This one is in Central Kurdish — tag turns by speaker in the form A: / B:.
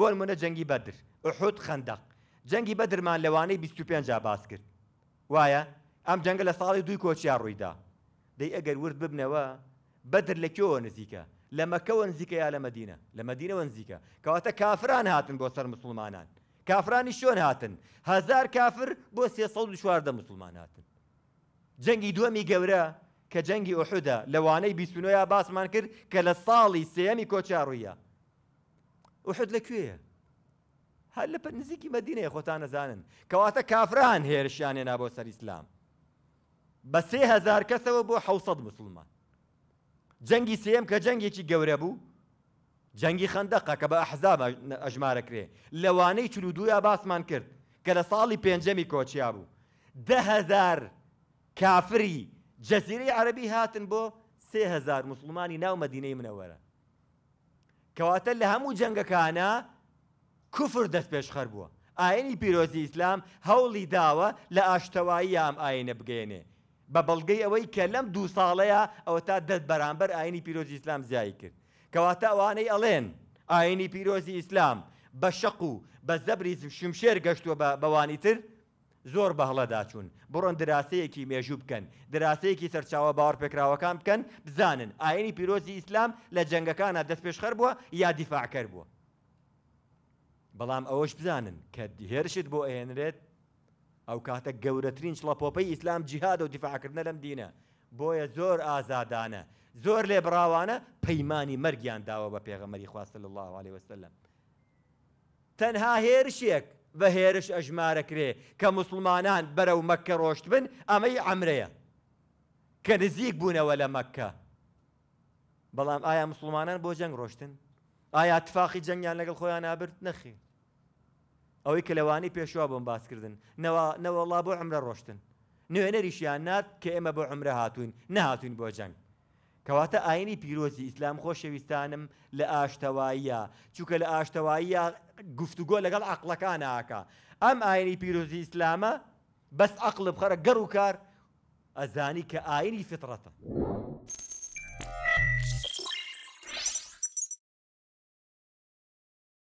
A: بۆ منە جەنگی بەدر حوت خندق جەنگی بەدرمان لەوانەی 25 جا باس کرد وایە ئەم جەنگە لە ساڵی دوی کۆچیا ڕوویدا دەی ئەگەر ورد ببنەوە بەدر لە کێوە نزیکە لە مەکەوە نزیکە یا لە مدینە لە مدینەوە نزیکە کەواتە کافران هاتن بۆ سەر مسلمانان کافرانی شۆن هاتن هزار کافر بۆ سێ چواردە مسلمان هاتن جەنگی دووەمی گەورە کە جەنگی ئۆحدا لەوانەی بیسونۆیا باسمان کرد کە لە ساڵی سێەمی کۆچاڕوویە وحد لەکوێیە هەر لە پەر نزیکی مەدینەیە خۆتان نەزانن کەواتە کافران هێرشیانێ نابۆ سەر ئیسلام بە سێ هزار کەسەوە بۆ حوسەد مسلمان جەنگی سێم کە جەنگێکی گەورە بوو جەنگی خندەقە کە بە ئەحزاب ئەژمارەکرێ لەوانەی چلو دویا باسمان کرد کە لە ساڵی پێنجەمی کۆچیا بوو دههزار کافری جەزیری عەربی هاتن بۆ سێهزار مسلمانی ناو مەدینەی منەوەرە کەواتە لە هەموو جەنگەکانە کوفر دەست پێشخەر بووە ئاینی پیرۆزی ئیسلام هەوڵی داوە لە ئاشتەوایی یام ئاینە بگەێنێ بە بەڵگەی ئەوەی کە لەم دوو ساڵەیە ئەوە تا دەست بەرامبەر ئاینی پیرۆزی ئیسلام زیایی کرد کەواتە ئەوانەی ئەڵێن ئاینی پیرۆزی ئیسلام بە شەق و بە زەبری شمشێر گەشتووە بەوانی تر زۆر بەهڵە داچوون بڕۆن دراسەیەکی مێژوو بکەن دراسەیەکی سەرچاوە باوەڕ پێکراوەکان بکەن بزانن ئاینی پیرۆزی ئیسلام لە جەنگەکانە دەست پێشخەر بووە یا دیفاعکەر بووە بەڵام ئەوەش بزانن کە هێرشت بۆ ئێنرێت ئەو کاتە گەورەترین شڵەپۆپەی ئیسلام جیهاد و دیفاعکردنە لەم دینە بۆیە زۆر ئازادانە زۆر لێبراوانە پەیمانی مەرگیان داوە بە پێغەمەری خواستە لە الله عليه وسلم تەنها هێرشێک بە هێرش ئەژمارەکرێ کە مسلمانان بەرەو مەکە ڕۆشت بن ئەمەی ئەمرەیە کە نزیک بوونەوە لە مەکە بەڵام ئایا مسلمانان بۆ جەنگ ڕۆشتن ئایا تفاقی جەنگیان لەگەڵ خۆیان نابرد نەخی ئەوەی کە لەوانی پێشوا بۆم باسکردن نەوەڵا بۆ ئەمرە ڕۆشتن نوێنەریشیان نات کە ئێمە بۆ ئەمرە هاتوین نەهاتوین بۆ جەنگ کەواتە ئاینی پیرۆزی ئیسلام خۆشەویستانم لە ئاشتەواییە چووکە لە ئاشتەواییە گفتوگۆ لەگەڵ عقلەکان ئاکە ئەم ئاینی پیرۆزی ئیسلامە بەس عقل بخەرە گەڕ و کار ئەزانی کە ئاینی فترەتە.